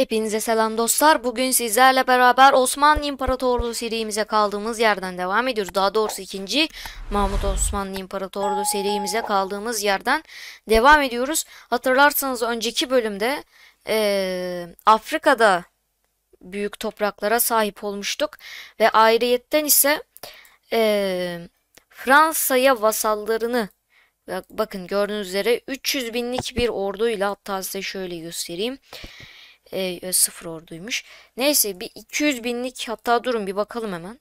Hepinize selam dostlar. Bugün sizlerle beraber Osmanlı İmparatorluğu serimize kaldığımız yerden devam ediyoruz. Daha doğrusu ikinci Mahmut Osmanlı İmparatorluğu serimize kaldığımız yerden devam ediyoruz. Hatırlarsanız önceki bölümde e, Afrika'da büyük topraklara sahip olmuştuk. Ve ayrıyetten ise e, Fransa'ya vasallarını bakın gördüğünüz üzere 300 binlik bir orduyla hatta size şöyle göstereyim e, sıfır orduymuş. Neyse bir 200 binlik hatta durun bir bakalım hemen.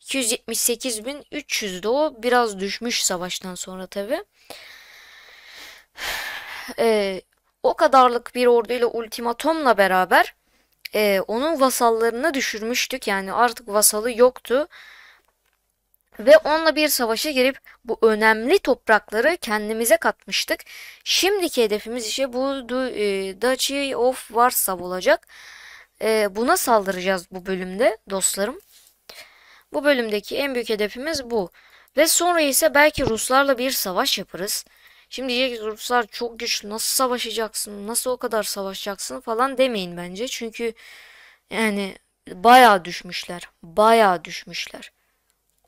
278 bin 300 de o biraz düşmüş savaştan sonra tabi. E, o kadarlık bir orduyla ultimatomla beraber e, onun vasallarını düşürmüştük. Yani artık vasalı yoktu ve onunla bir savaşa girip bu önemli toprakları kendimize katmıştık. Şimdiki hedefimiz işte bu e, Duchy of Warsaw olacak. E, buna saldıracağız bu bölümde dostlarım. Bu bölümdeki en büyük hedefimiz bu. Ve sonra ise belki Ruslarla bir savaş yaparız. Şimdi diyecek Ruslar çok güçlü nasıl savaşacaksın nasıl o kadar savaşacaksın falan demeyin bence. Çünkü yani baya düşmüşler baya düşmüşler.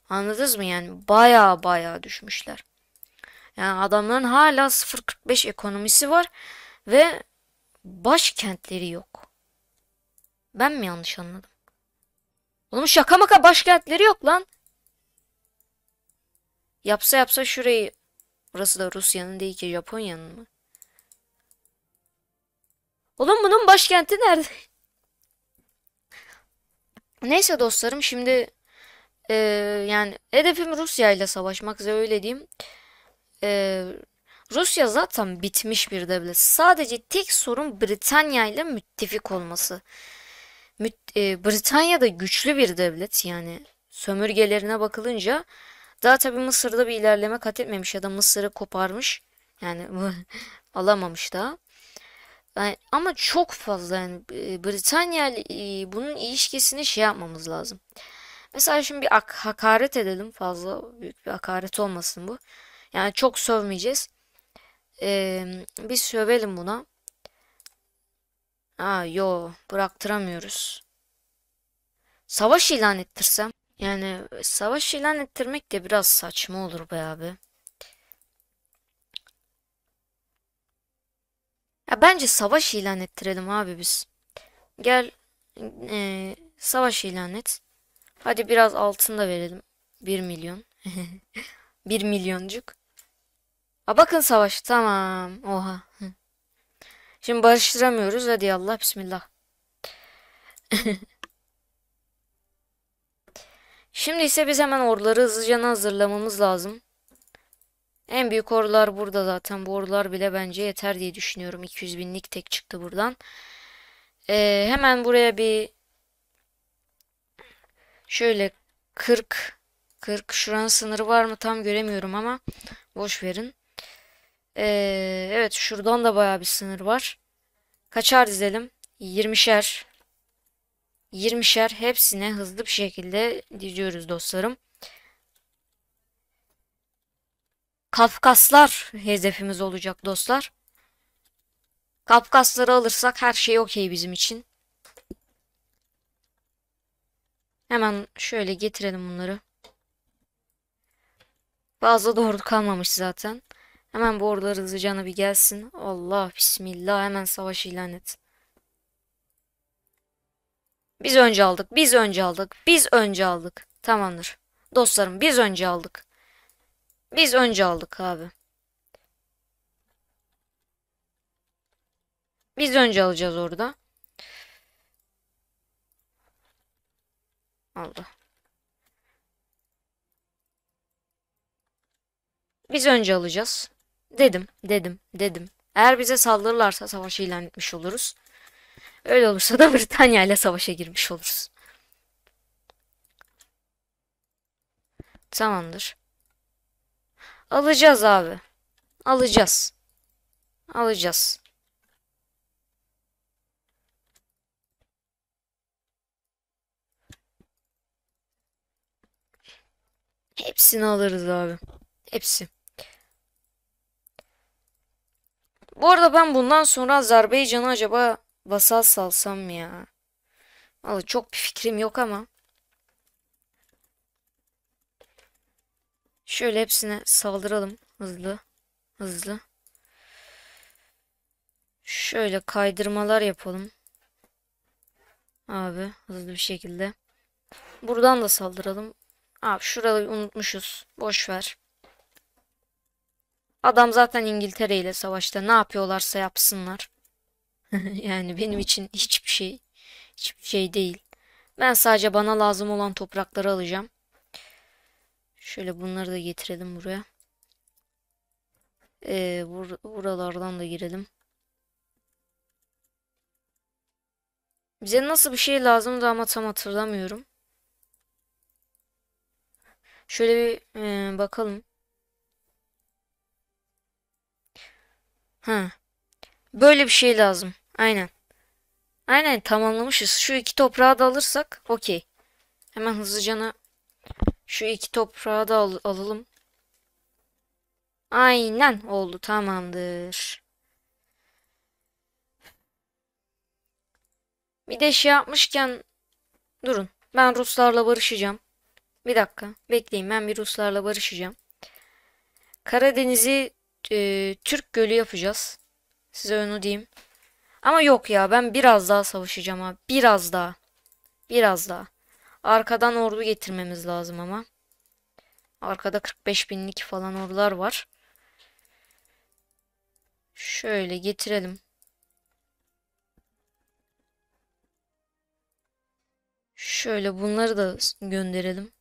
Anladınız mı yani? Baya baya düşmüşler. Yani adamların hala 0.45 ekonomisi var ve başkentleri yok. Ben mi yanlış anladım? Oğlum şaka maka başkentleri yok lan. Yapsa yapsa şurayı Burası da Rusya'nın değil ki Japonya'nın mı? Oğlum bunun başkenti nerede? Neyse dostlarım şimdi e, yani hedefim Rusya ile savaşmak size öyle diyeyim. E, Rusya zaten bitmiş bir devlet. Sadece tek sorun Britanya ile müttefik olması. Müt, e, Britanya da güçlü bir devlet yani sömürgelerine bakılınca daha tabi Mısır'da bir ilerleme kat etmemiş ya da Mısır'ı koparmış. Yani alamamış daha. Yani, ama çok fazla yani Britanya bunun ilişkisini şey yapmamız lazım. Mesela şimdi bir hakaret edelim. Fazla büyük bir hakaret olmasın bu. Yani çok sövmeyeceğiz. Ee, biz sövelim buna. Aa yo bıraktıramıyoruz. Savaş ilan ettirsem. Yani savaş ilan ettirmek de biraz saçma olur be abi. Ya bence savaş ilan ettirelim abi biz. Gel e, savaş ilan et. Hadi biraz altın da verelim. 1 milyon. 1 milyoncuk. Ha bakın savaş. Tamam. Oha. Şimdi barıştıramıyoruz. Hadi Allah bismillah. Şimdi ise biz hemen orları hızlıca hazırlamamız lazım. En büyük orlar burada zaten. Bu orlar bile bence yeter diye düşünüyorum. 200 binlik tek çıktı buradan. Ee, hemen buraya bir Şöyle 40 40 şuranın sınırı var mı tam göremiyorum ama boş verin. Ee, evet şuradan da baya bir sınır var. Kaçar dizelim? 20'şer. 20'şer hepsine hızlı bir şekilde diziyoruz dostlarım. Kafkaslar hedefimiz olacak dostlar. Kafkasları alırsak her şey okey bizim için. Hemen şöyle getirelim bunları. Bazı doğru kalmamış zaten. Hemen bu ordular hızlıcana bir gelsin. Allah bismillah hemen savaş ilan et. Biz önce aldık. Biz önce aldık. Biz önce aldık. Tamamdır. Dostlarım biz önce aldık. Biz önce aldık abi. Biz önce alacağız orada. oldu. Biz önce alacağız. Dedim, dedim, dedim. Eğer bize saldırırlarsa savaşı ilan etmiş oluruz. Öyle olursa da Britanya ile savaşa girmiş oluruz. Tamamdır. Alacağız abi. Alacağız. Alacağız. Hepsini alırız abi. Hepsi. Bu arada ben bundan sonra Azerbaycan'a acaba basal salsam ya. Vallahi çok bir fikrim yok ama. Şöyle hepsine saldıralım hızlı hızlı. Şöyle kaydırmalar yapalım. Abi hızlı bir şekilde. Buradan da saldıralım. Abi şurayı unutmuşuz. Boş ver. Adam zaten İngiltere ile savaşta. Ne yapıyorlarsa yapsınlar. yani benim için hiçbir şey hiçbir şey değil. Ben sadece bana lazım olan toprakları alacağım. Şöyle bunları da getirelim buraya. Ee, bur buralardan da girelim. Bize nasıl bir şey lazımdı ama tam hatırlamıyorum. Şöyle bir e, bakalım. Ha. Böyle bir şey lazım. Aynen. Aynen tamamlamışız. Şu iki toprağı da alırsak okey. Hemen hızlıcana şu iki toprağı da al alalım. Aynen oldu tamamdır. Bir de şey yapmışken durun. Ben Ruslarla barışacağım. Bir dakika bekleyin ben bir Ruslarla barışacağım. Karadeniz'i e, Türk Gölü yapacağız. Size onu diyeyim. Ama yok ya ben biraz daha savaşacağım ha. Biraz daha. Biraz daha. Arkadan ordu getirmemiz lazım ama. Arkada 45 binlik falan ordular var. Şöyle getirelim. Şöyle bunları da gönderelim.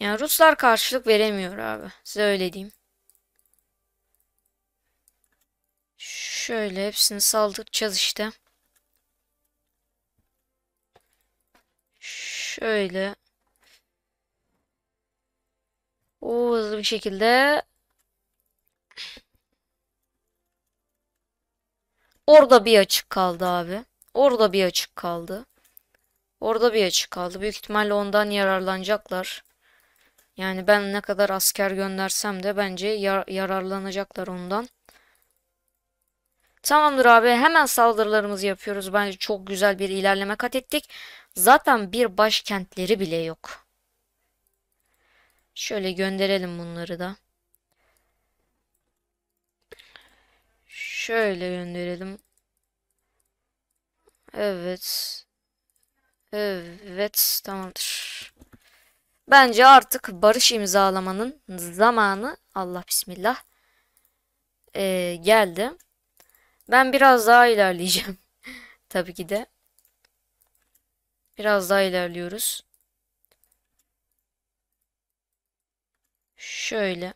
Yani Ruslar karşılık veremiyor abi. Size öyle diyeyim. Şöyle hepsini saldıracağız işte. Şöyle. O hızlı bir şekilde. Orada bir açık kaldı abi. Orada bir açık kaldı. Orada bir açık kaldı. Büyük ihtimalle ondan yararlanacaklar. Yani ben ne kadar asker göndersem de bence yar yararlanacaklar ondan. Tamamdır abi hemen saldırılarımızı yapıyoruz. Bence çok güzel bir ilerleme kat ettik. Zaten bir başkentleri bile yok. Şöyle gönderelim bunları da. Şöyle gönderelim. Evet. Evet tamamdır. Bence artık barış imzalamanın zamanı Allah bismillah ee, geldi. Ben biraz daha ilerleyeceğim. Tabii ki de. Biraz daha ilerliyoruz. Şöyle.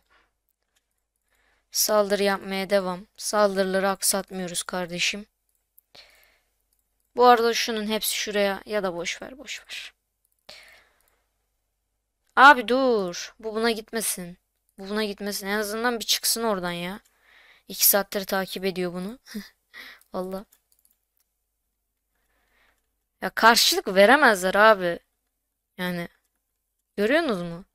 Saldırı yapmaya devam. Saldırıları aksatmıyoruz kardeşim. Bu arada şunun hepsi şuraya ya da boş ver boş ver. Abi dur. Bu buna gitmesin. Bu buna gitmesin. En azından bir çıksın oradan ya. İki saattir takip ediyor bunu. Valla. Ya karşılık veremezler abi. Yani. Görüyorsunuz mu?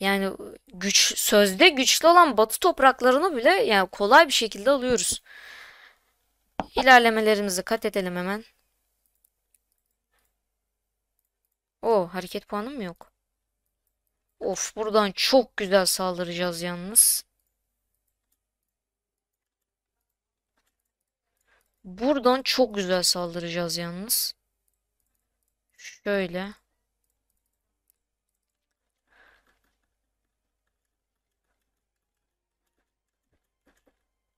Yani güç sözde güçlü olan batı topraklarını bile yani kolay bir şekilde alıyoruz. İlerlemelerimizi kat edelim hemen. O hareket puanım yok. Of buradan çok güzel saldıracağız yalnız. Buradan çok güzel saldıracağız yalnız. Şöyle.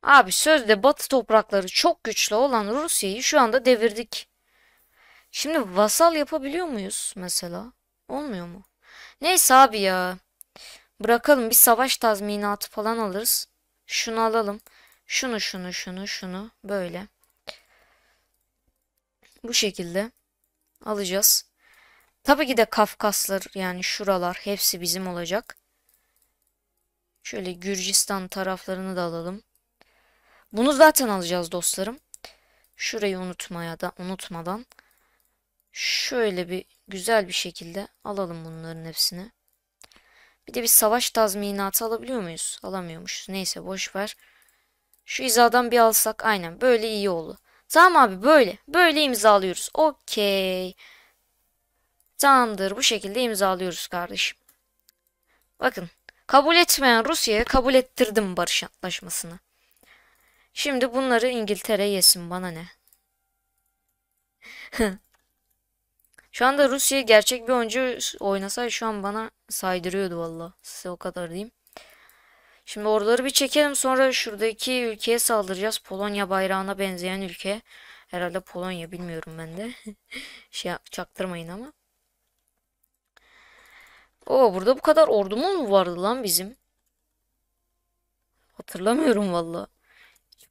Abi sözde batı toprakları çok güçlü olan Rusya'yı şu anda devirdik. Şimdi vasal yapabiliyor muyuz mesela? Olmuyor mu? Neyse abi ya. Bırakalım bir savaş tazminatı falan alırız. Şunu alalım. Şunu şunu şunu şunu böyle. Bu şekilde alacağız. Tabii ki de Kafkaslar yani şuralar hepsi bizim olacak. Şöyle Gürcistan taraflarını da alalım. Bunu zaten alacağız dostlarım. Şurayı unutmaya da unutmadan. Şöyle bir güzel bir şekilde alalım bunların hepsini. Bir de bir savaş tazminatı alabiliyor muyuz? Alamıyormuşuz. Neyse boş ver. Şu izadan bir alsak aynen böyle iyi oldu. Tamam abi böyle. Böyle imzalıyoruz. Okey. Tamamdır. Bu şekilde imzalıyoruz kardeşim. Bakın. Kabul etmeyen Rusya'ya kabul ettirdim barış antlaşmasını. Şimdi bunları İngiltere yesin bana ne. Şu anda Rusya gerçek bir oyuncu oynasaydı şu an bana saydırıyordu valla. Size o kadar diyeyim. Şimdi oraları bir çekelim sonra şuradaki ülkeye saldıracağız. Polonya bayrağına benzeyen ülke. Herhalde Polonya bilmiyorum ben de. şey çaktırmayın ama. Oo burada bu kadar ordumuz mu vardı lan bizim? Hatırlamıyorum valla.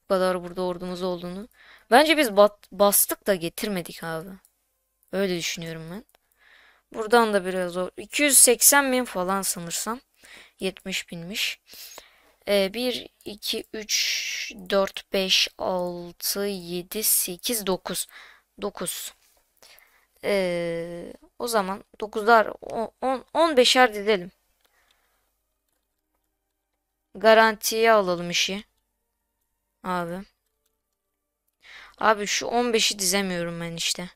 Bu kadar burada ordumuz olduğunu. Bence biz bastık da getirmedik abi. Öyle düşünüyorum ben. Buradan da biraz o 280 bin falan sanırsam. 70 binmiş. Ee, 1, 2, 3, 4, 5, 6, 7, 8, 9. 9. Ee, o zaman 9'lar 10, 15'er dizelim. Garantiye alalım işi. Abi. Abi şu 15'i dizemiyorum ben işte.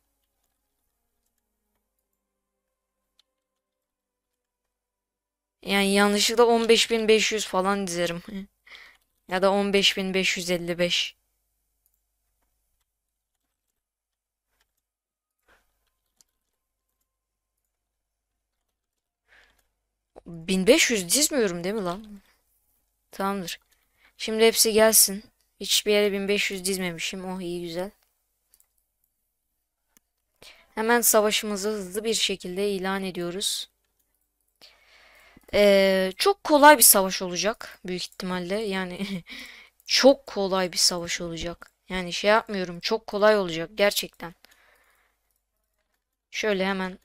Yani yanlışlıkla 15.500 falan dizerim. ya da 15.555. Bin beş yüz dizmiyorum değil mi lan? Tamamdır. Şimdi hepsi gelsin. Hiçbir yere 1500 dizmemişim. Oh iyi güzel. Hemen savaşımızı hızlı bir şekilde ilan ediyoruz. Ee, çok kolay bir savaş olacak büyük ihtimalle. Yani çok kolay bir savaş olacak. Yani şey yapmıyorum. Çok kolay olacak gerçekten. Şöyle hemen.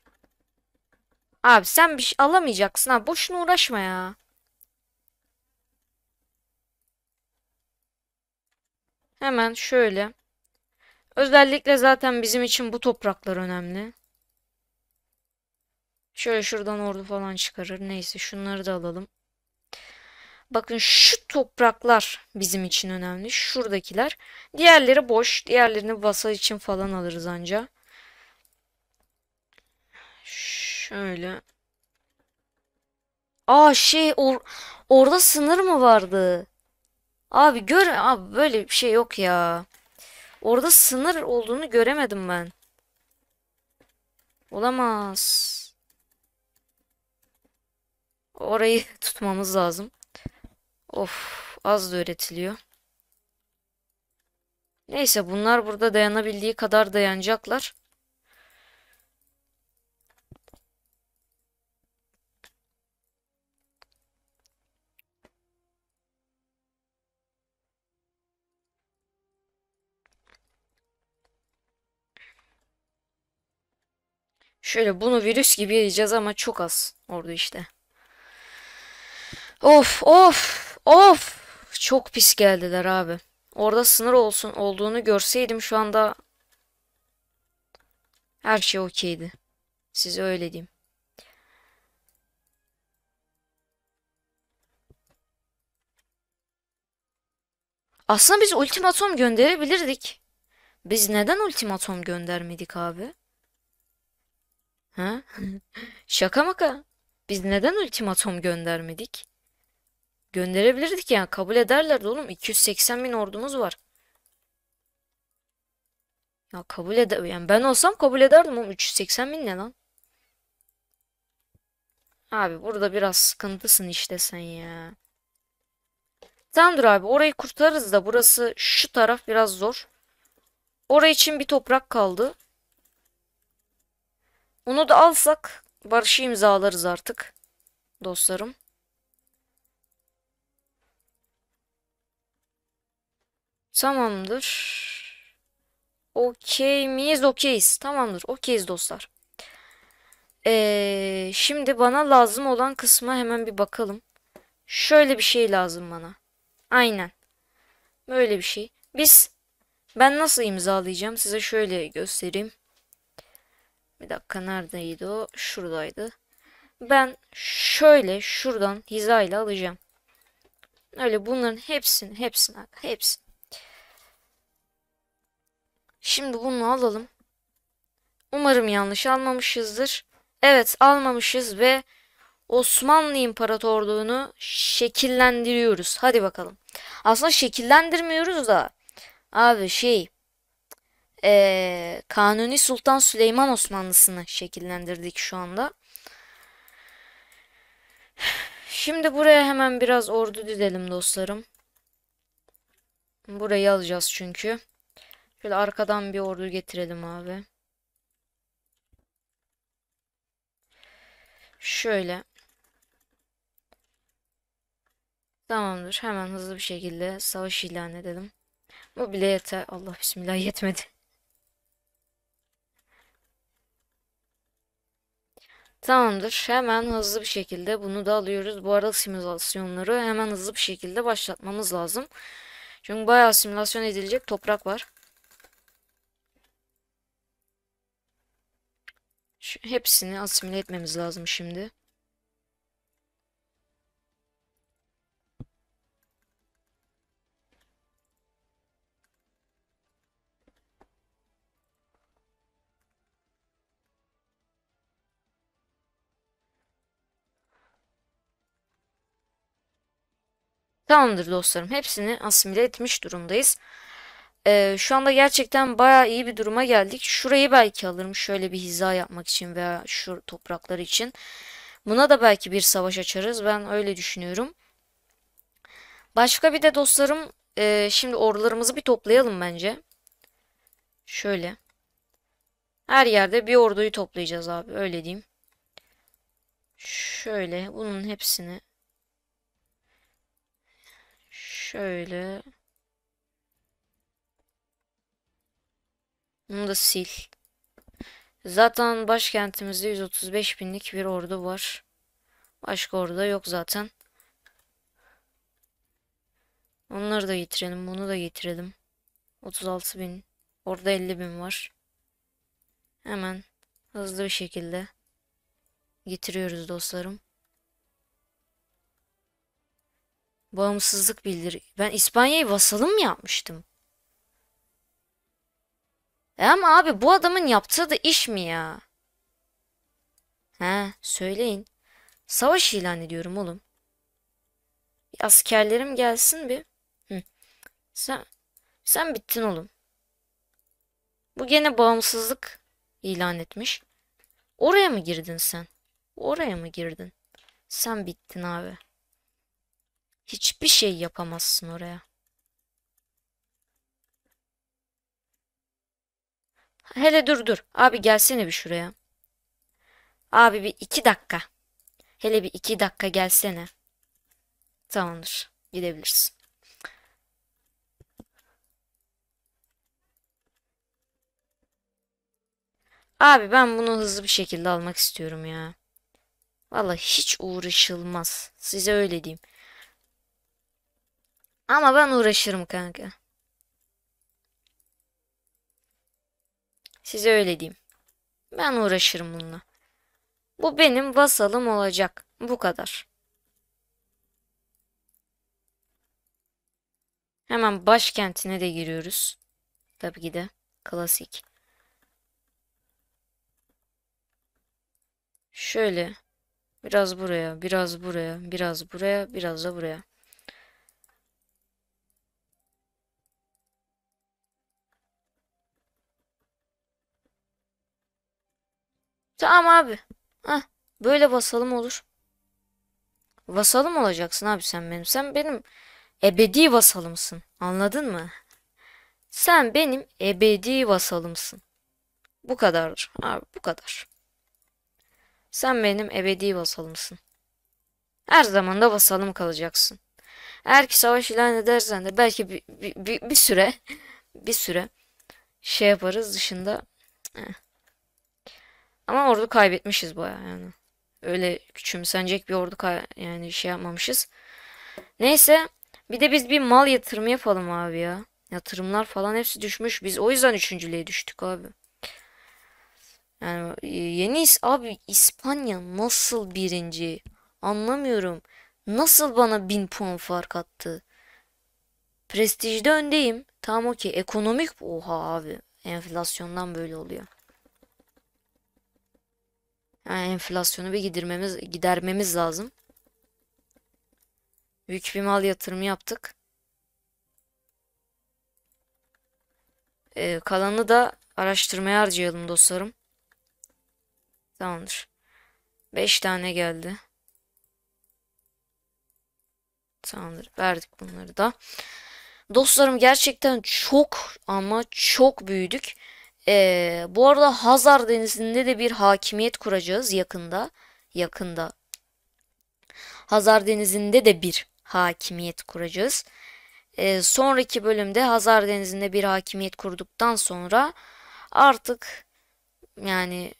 Abi sen bir şey alamayacaksın ha. Boşuna uğraşma ya. Hemen şöyle. Özellikle zaten bizim için bu topraklar önemli. Şöyle şuradan ordu falan çıkarır. Neyse şunları da alalım. Bakın şu topraklar bizim için önemli. Şuradakiler. Diğerleri boş. Diğerlerini vasal için falan alırız anca. Şöyle. Aa şey or orada sınır mı vardı? Abi gör abi böyle bir şey yok ya. Orada sınır olduğunu göremedim ben. Olamaz orayı tutmamız lazım. Of az da üretiliyor. Neyse bunlar burada dayanabildiği kadar dayanacaklar. Şöyle bunu virüs gibi yiyeceğiz ama çok az orada işte. Of of of. Çok pis geldiler abi. Orada sınır olsun olduğunu görseydim şu anda her şey okeydi. Size öyle diyeyim. Aslında biz ultimatom gönderebilirdik. Biz neden ultimatom göndermedik abi? Ha? Şaka maka. Biz neden ultimatom göndermedik? Gönderebilirdik yani kabul ederlerdi oğlum. 280 bin ordumuz var. Ya kabul eder yani ben olsam kabul ederdim oğlum. 380 bin ne lan? Abi burada biraz sıkıntısın işte sen ya. Tamamdır abi orayı kurtarırız da burası şu taraf biraz zor. Oraya için bir toprak kaldı. Onu da alsak barışı imzalarız artık dostlarım. Tamamdır. Okey miyiz? Okeyiz. Tamamdır. Okeyiz dostlar. Ee, şimdi bana lazım olan kısma hemen bir bakalım. Şöyle bir şey lazım bana. Aynen. Böyle bir şey. Biz ben nasıl imzalayacağım? Size şöyle göstereyim. Bir dakika neredeydi o? Şuradaydı. Ben şöyle şuradan hizayla alacağım. Öyle bunların hepsini, hepsini, hepsini. Şimdi bunu alalım. Umarım yanlış almamışızdır. Evet almamışız ve Osmanlı İmparatorluğunu şekillendiriyoruz. Hadi bakalım. Aslında şekillendirmiyoruz da. Abi şey. Ee, Kanuni Sultan Süleyman Osmanlısını şekillendirdik şu anda. Şimdi buraya hemen biraz ordu dizelim dostlarım. Burayı alacağız çünkü. Şöyle arkadan bir ordu getirelim abi. Şöyle. Tamamdır. Hemen hızlı bir şekilde savaş ilan edelim. Bu bile yeter. Allah bismillah yetmedi. Tamamdır. Hemen hızlı bir şekilde bunu da alıyoruz. Bu arada simülasyonları hemen hızlı bir şekilde başlatmamız lazım. Çünkü bayağı simülasyon edilecek toprak var. Şu hepsini asimile etmemiz lazım şimdi. Tamamdır dostlarım. Hepsini asimile etmiş durumdayız. Ee, şu anda gerçekten baya iyi bir duruma geldik. Şurayı belki alırım şöyle bir hizaya yapmak için veya şu topraklar için. Buna da belki bir savaş açarız. Ben öyle düşünüyorum. Başka bir de dostlarım e, şimdi ordularımızı bir toplayalım bence. Şöyle. Her yerde bir orduyu toplayacağız abi öyle diyeyim. Şöyle bunun hepsini. Şöyle. Bunu da sil. Zaten başkentimizde 135 binlik bir ordu var. Başka orada yok zaten. Onları da getirelim. Bunu da getirelim. 36 bin. Orada 50 bin var. Hemen hızlı bir şekilde getiriyoruz dostlarım. Bağımsızlık bildir. Ben İspanya'yı vasalım mı yapmıştım? E ama abi bu adamın yaptığı da iş mi ya? He söyleyin. Savaş ilan ediyorum oğlum. Bir askerlerim gelsin bir. Hı. Sen, sen bittin oğlum. Bu gene bağımsızlık ilan etmiş. Oraya mı girdin sen? Oraya mı girdin? Sen bittin abi. Hiçbir şey yapamazsın oraya. Hele dur dur. Abi gelsene bir şuraya. Abi bir iki dakika. Hele bir iki dakika gelsene. Tamamdır. Gidebilirsin. Abi ben bunu hızlı bir şekilde almak istiyorum ya. Valla hiç uğraşılmaz. Size öyle diyeyim. Ama ben uğraşırım kanka. Size öyle diyeyim. Ben uğraşırım bununla. Bu benim vasalım olacak. Bu kadar. Hemen başkentine de giriyoruz. Tabii ki de klasik. Şöyle biraz buraya, biraz buraya, biraz buraya, biraz da buraya. Tamam abi. Heh, böyle basalım olur. Vasalım olacaksın abi sen benim. Sen benim ebedi vasalımsın. Anladın mı? Sen benim ebedi vasalımsın. Bu kadardır abi bu kadar. Sen benim ebedi vasalımsın. Her zaman da vasalım kalacaksın. Eğer ki savaş ilan edersen de belki bir, bir, bir, bir süre bir süre şey yaparız dışında. Heh. Ama ordu kaybetmişiz baya yani. Öyle küçümsenecek bir ordu yani şey yapmamışız. Neyse bir de biz bir mal yatırımı yapalım abi ya. Yatırımlar falan hepsi düşmüş. Biz o yüzden üçüncülüğe düştük abi. Yani yeni abi İspanya nasıl birinci? Anlamıyorum. Nasıl bana bin puan fark attı? Prestijde öndeyim. Tamam okey. Ekonomik oha abi. Enflasyondan böyle oluyor. Yani enflasyonu bir gidermemiz, gidermemiz lazım. Büyük bir mal yatırımı yaptık. Ee, kalanı da araştırmaya harcayalım dostlarım. Tamamdır. 5 tane geldi. Tamamdır. Verdik bunları da. Dostlarım gerçekten çok ama çok büyüdük. Ee, bu arada Hazar Denizi'nde de bir hakimiyet kuracağız yakında. Yakında. Hazar Denizi'nde de bir hakimiyet kuracağız. Ee, sonraki bölümde Hazar Denizi'nde bir hakimiyet kurduktan sonra artık yani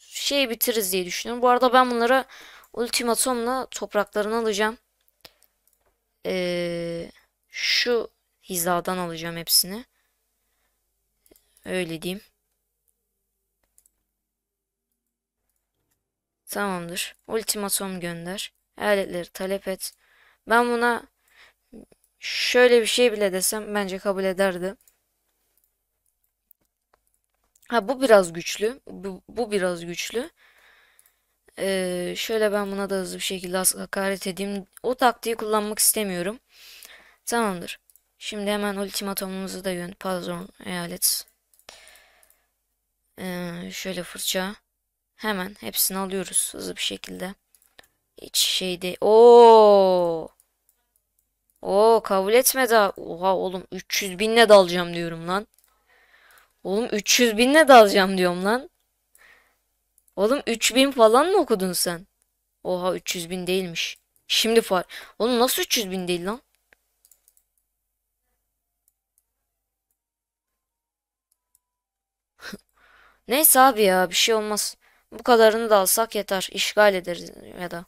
şey bitiririz diye düşünüyorum. Bu arada ben bunlara ultimatomla topraklarını alacağım. Ee, şu hizadan alacağım hepsini. Öyle diyeyim. Tamamdır. Ultimatom gönder. Eyaletleri talep et. Ben buna şöyle bir şey bile desem bence kabul ederdi. Ha bu biraz güçlü. Bu, bu biraz güçlü. Ee, şöyle ben buna da hızlı bir şekilde hakaret edeyim. O taktiği kullanmak istemiyorum. Tamamdır. Şimdi hemen ultimatomumuzu da yön. Pardon eyalet. Ee, şöyle fırça. Hemen hepsini alıyoruz hızlı bir şekilde. Hiç şey değil. Oo. Oo kabul etme daha. Oha oğlum 300 binle dalacağım diyorum lan. Oğlum 300 binle dalacağım diyorum lan. Oğlum 3000 falan mı okudun sen? Oha 300 bin değilmiş. Şimdi far. Oğlum nasıl 300 bin değil lan? Neyse abi ya bir şey olmaz. Bu kadarını da alsak yeter. İşgal ederiz ya da.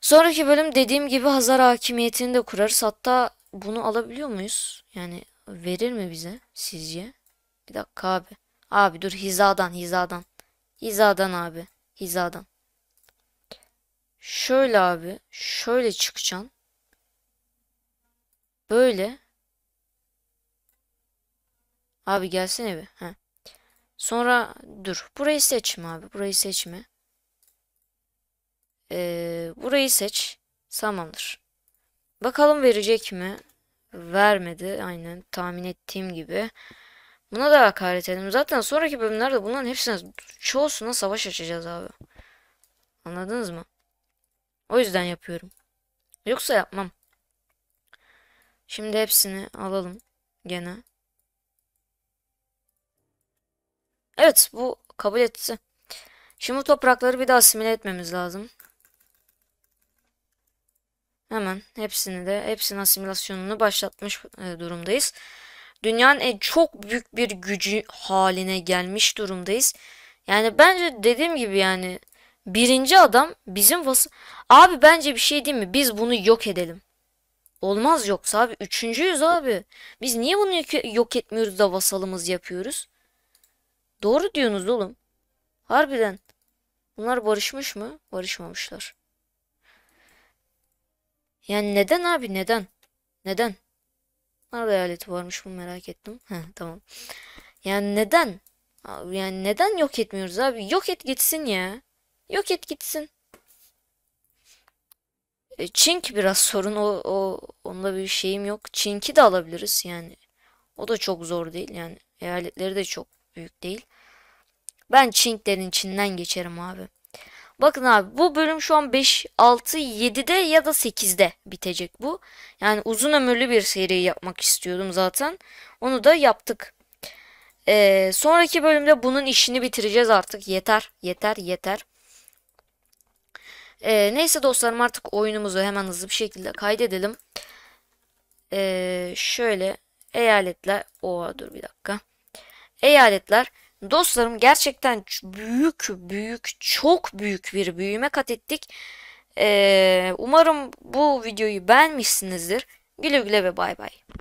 Sonraki bölüm dediğim gibi Hazar hakimiyetini de kurarız. Hatta bunu alabiliyor muyuz? Yani verir mi bize sizce? Bir dakika abi. Abi dur hizadan hizadan. Hizadan abi. Hizadan. Şöyle abi. Şöyle çıkacaksın. Böyle. Abi gelsene bir. Heh. Sonra dur. Burayı seçme abi. Burayı seçme. Ee, burayı seç. Tamamdır. Bakalım verecek mi? Vermedi. Aynen tahmin ettiğim gibi. Buna da hakaret edelim. Zaten sonraki bölümlerde bunların hepsine çoğusuna savaş açacağız abi. Anladınız mı? O yüzden yapıyorum. Yoksa yapmam. Şimdi hepsini alalım gene. Evet bu kabul etti. Şimdi toprakları bir daha asimile etmemiz lazım. Hemen hepsini de hepsinin asimilasyonunu başlatmış e, durumdayız. Dünyanın çok büyük bir gücü haline gelmiş durumdayız. Yani bence dediğim gibi yani birinci adam bizim vası... Abi bence bir şey değil mi? Biz bunu yok edelim. Olmaz yoksa abi. Üçüncüyüz abi. Biz niye bunu yok etmiyoruz da vasalımız yapıyoruz? Doğru diyorsunuz oğlum. Harbiden. Bunlar barışmış mı? Barışmamışlar. Yani neden abi neden? Neden? Nerede hayaleti varmış bu? merak ettim. Heh, tamam. Yani neden? Abi, yani neden yok etmiyoruz abi? Yok et gitsin ya. Yok et gitsin. E, Çink biraz sorun. O, o, onda bir şeyim yok. Çinki de alabiliriz yani. O da çok zor değil yani. Eyaletleri de çok büyük değil. Ben Çinklerin içinden geçerim abi. Bakın abi bu bölüm şu an 5, 6, 7'de ya da 8'de bitecek bu. Yani uzun ömürlü bir seri yapmak istiyordum zaten. Onu da yaptık. Ee, sonraki bölümde bunun işini bitireceğiz artık. Yeter, yeter, yeter. Ee, neyse dostlarım artık oyunumuzu hemen hızlı bir şekilde kaydedelim. Ee, şöyle eyaletler. Oha dur bir dakika eyaletler dostlarım gerçekten büyük büyük çok büyük bir büyüme kat ettik. Ee, umarım bu videoyu beğenmişsinizdir. Güle güle ve bay bay.